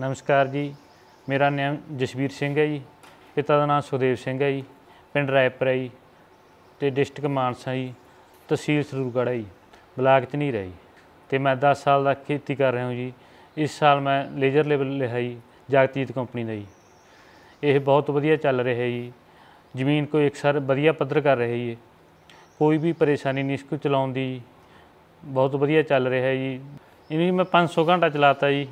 ਨਮਸਕਾਰ ਜੀ ਮੇਰਾ ਨਾਮ ਜਸਵੀਰ ਸਿੰਘ ਹੈ ਜੀ ਪਿਤਾ ਦਾ ਨਾਮ ਸੁਦੇਵ ਸਿੰਘ ਹੈ ਜੀ ਪਿੰਡ ਰਾਏਪੁਰ ਹੈ ਜੀ ਤੇ ਡਿਸਟ੍ਰਿਕਟ ਮਾਨਸਾ ਜੀ ਤਹਿਸੀਲ ਸਰੂਰਗੜ੍ਹ ਹੈ ਜੀ ਬਲਾਕ ਚ ਨਹੀਂ ਰਹੀ ਤੇ ਮੈਂ 10 ਸਾਲ ਦਾ ਖੇਤੀ ਕਰ ਰਿਹਾ ਹਾਂ ਜੀ ਇਸ ਸਾਲ ਮੈਂ ਲੇਜ਼ਰ ਲੈਵਲ ਲਿਆ ਜੀ ਜਗਤੀਤ ਕੰਪਨੀ ਦਾ ਜੀ ਇਹ ਬਹੁਤ ਵਧੀਆ ਚੱਲ ਰਿਹਾ ਜੀ ਜ਼ਮੀਨ ਕੋਈ ਸਰ ਵਧੀਆ ਪੱਧਰ ਕਰ ਰਹੀ ਹੈ ਕੋਈ ਵੀ ਪਰੇਸ਼ਾਨੀ ਨਹੀਂ ਇਸ ਨੂੰ ਚਲਾਉਣ ਦੀ ਬਹੁਤ ਵਧੀਆ ਚੱਲ ਰਿਹਾ ਜੀ ਇਹਨੂੰ ਮੈਂ 500 ਘੰਟਾ ਚਲਾਤਾ ਜੀ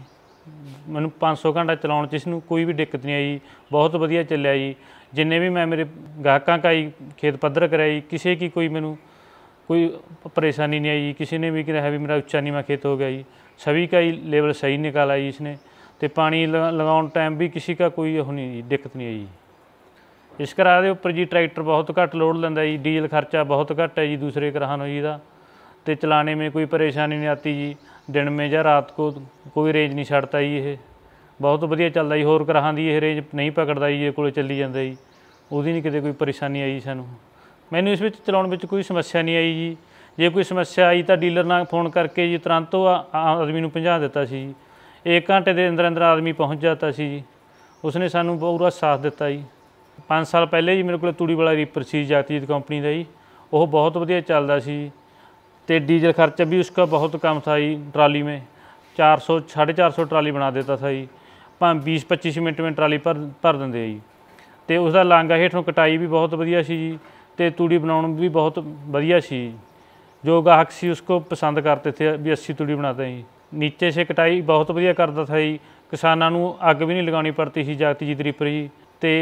ਮੈਨੂੰ 500 ਘੰਟਾ ਚਲਾਉਣ 'ਚ ਇਸ ਨੂੰ ਕੋਈ ਵੀ ਦਿੱਕਤ ਨਹੀਂ ਆਈ ਬਹੁਤ ਵਧੀਆ ਚੱਲਿਆ ਜੀ ਜਿੰਨੇ ਵੀ ਮੈਂ ਮੇਰੇ ਗਾਹਕਾਂ ਕਾਈ ਖੇਤ ਪੱਧਰ ਕਰਾਈ ਕਿਸੇ ਕੀ ਕੋਈ ਮੈਨੂੰ ਕੋਈ ਪਰੇਸ਼ਾਨੀ ਨਹੀਂ ਆਈ ਕਿਸੇ ਨੇ ਵੀ ਕਿਹਾ ਵੀ ਮੇਰਾ उच्चा ਨੀਵਾ ਖੇਤ ਹੋ ਗਿਆ ਜੀ ਸਭੀ का ही लेवल ਸਹੀ निकाला ਆਈ ਇਸਨੇ ਤੇ ਪਾਣੀ ਲਗਾਉਣ ਟਾਈਮ ਵੀ ਕਿਸੇ का ਕੋਈ ਉਹ ਨਹੀਂ ਦਿੱਕਤ ਨਹੀਂ ਆਈ ਇਸ ਕਰਾ ਦੇ ਉੱਪਰ ਜੀ ਟਰੈਕਟਰ ਬਹੁਤ ਘੱਟ ਲੋਡ ਲੈਂਦਾ ਜੀ ਡੀਜ਼ਲ ਖਰਚਾ ਬਹੁਤ ਘੱਟ ਹੈ ਜੀ ਦੂਸਰੇ ਕਰਾਹਨ ਹੋਈ ਦਾ ਤੇ ਚਲਾਣੇ ਮੇ ਕੋਈ ਪਰੇਸ਼ਾਨੀ ਨਹੀਂ ਆਤੀ ਜੀ ਦਿਨ ਮੇ ਜਾਂ ਰਾਤ ਕੋ ਕੋਈ ਰੇਂਜ ਨਹੀਂ ਛੱਡਦਾ ਜੀ ਇਹ ਬਹੁਤ ਵਧੀਆ ਚੱਲਦਾ ਜੀ ਹੋਰ ਗ੍ਰਾਹਾਂ ਦੀ ਇਹ ਰੇਂਜ ਨਹੀਂ ਪਕੜਦਾ ਜੀ ਇਹ ਕੋਲੇ ਚੱਲੀ ਜਾਂਦਾ ਜੀ ਉਹਦੀ ਨਹੀਂ ਕਿਤੇ ਕੋਈ ਪਰੇਸ਼ਾਨੀ ਆਈ ਸਾਨੂੰ ਮੈਨੂੰ ਇਸ ਵਿੱਚ ਚਲਾਉਣ ਵਿੱਚ ਕੋਈ ਸਮੱਸਿਆ ਨਹੀਂ ਆਈ ਜੀ ਜੇ ਕੋਈ ਸਮੱਸਿਆ ਆਈ ਤਾਂ ਡੀਲਰ ਨਾਲ ਫੋਨ ਕਰਕੇ ਜੀ ਤੁਰੰਤ ਉਹ ਆਦਮੀ ਨੂੰ ਪਹੁੰਚਾ ਦਿੱਤਾ ਸੀ ਜੀ 1 ਘੰਟੇ ਦੇ ਅੰਦਰ ਅੰਦਰ ਆਦਮੀ ਪਹੁੰਚ ਜਾਂਦਾ ਸੀ ਜੀ ਉਸਨੇ ਸਾਨੂੰ ਪੂਰਾ ਸਾਥ ਦਿੱਤਾ ਜੀ 5 ਸਾਲ ਪਹਿਲੇ ਜੀ ਮੇਰੇ ਕੋਲ ਤੂੜੀ ਵਾਲਾ ਰੀਪਰ ਸੀ ਜਾਤੀਤ ਕੰਪਨੀ ਦਾ ਜੀ ਉਹ ਬਹੁਤ ਵਧੀਆ ਚੱਲਦਾ ਸੀ ਤੇ ਡੀਜ਼ਲ ਖਰਚਾ ਵੀ ਉਸਕਾ ਬਹੁਤ ਕਮ ਥਾ ਜੀ ਟਰਾਲੀ ਮੇ 400 450 ਟਰਾਲੀ ਬਣਾ ਦਿੱਤਾ ਥਾ ਜੀ ਭਾਂ 20 25 ਮਿੰਟ ਮੇ ਟਰਾਲੀ ਭਰ ਭਰ ਦਿੰਦੇ ਆ ਜੀ ਤੇ ਉਸ ਦਾ ਲਾਂਗਾ ਹੇਠੋਂ ਕਟਾਈ ਵੀ ਬਹੁਤ ਵਧੀਆ ਸੀ ਜੀ ਤੇ ਤੂੜੀ ਬਣਾਉਣ ਵੀ ਬਹੁਤ ਵਧੀਆ ਸੀ ਜੋ ਗਾਹਕ ਸੀ ਉਸਕੋ ਪਸੰਦ ਕਰਤੇ ਥੇ ਵੀ 80 ਤੂੜੀ ਬਣਾਤੇ ਜੀ ਨੀਚੇ ਸੇ ਕਟਾਈ ਬਹੁਤ ਵਧੀਆ ਕਰਦਾ ਥਾ ਜੀ ਕਿਸਾਨਾਂ ਨੂੰ ਅੱਗ ਵੀ ਨਹੀਂ ਲਗਾਉਣੀ ਪੜਤੀ ਸੀ ਜਾਗਤੀ ਜੀ ਤਰੀਪਰ ਜੀ ਤੇ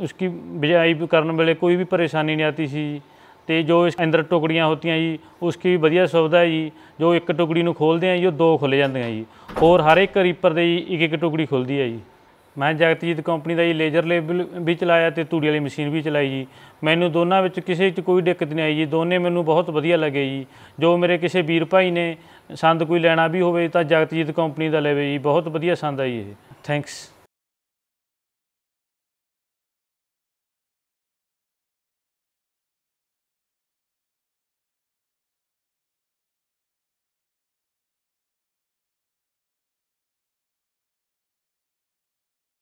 ਉਸਕੀ ਬਿਜਾਈ ਕਰਨ ਵੇਲੇ ਕੋਈ ਵੀ ਪਰੇਸ਼ਾਨੀ ਨਹੀਂ ਆਤੀ ਸੀ ਤੇ ਜੋ ਇਸ ਅੰਦਰ ਟੁਕੜੀਆਂ ਹੁੰਦੀਆਂ ਜੀ ਉਸकी ਵਧੀਆ ਸੁਵਿਧਾ ਜੀ ਜੋ ਇੱਕ ਟੁਕੜੀ ਨੂੰ ਖੋਲਦੇ ਆ ਜੀ ਉਹ ਦੋ ਖੁੱਲ ਜਾਂਦੀਆਂ ਜੀ ਹੋਰ ਹਰ ਇੱਕ ਰੀਪਰ ਦੇ ਜੀ ਇੱਕ ਇੱਕ ਟੁਕੜੀ ਖੁੱਲਦੀ ਹੈ ਜੀ ਮੈਂ ਜਗਤਜੀਤ ਕੰਪਨੀ ਦਾ ਜੀ ਲੇਜ਼ਰ ਲੇਬਲ ਵੀ ਚਲਾਇਆ ਤੇ ਤੂੜੀ ਵਾਲੀ ਮਸ਼ੀਨ ਵੀ ਚਲਾਈ ਜੀ ਮੈਨੂੰ ਦੋਨਾਂ ਵਿੱਚ ਕਿਸੇ ਵਿੱਚ ਕੋਈ ਦਿੱਕਤ ਨਹੀਂ ਆਈ ਜੀ ਦੋਨੇ ਮੈਨੂੰ ਬਹੁਤ ਵਧੀਆ ਲੱਗੇ ਜੀ ਜੋ ਮੇਰੇ ਕਿਸੇ ਵੀਰ ਭਾਈ ਨੇ ਸੰਦ ਕੋਈ ਲੈਣਾ ਵੀ ਹੋਵੇ ਤਾਂ ਜਗਤਜੀਤ ਕੰਪਨੀ ਦਾ ਲੈਵੇ ਜੀ ਬਹੁਤ ਵਧੀਆ ਸੰਦ ਆ ਜੀ ਇਹ ਥੈਂਕਸ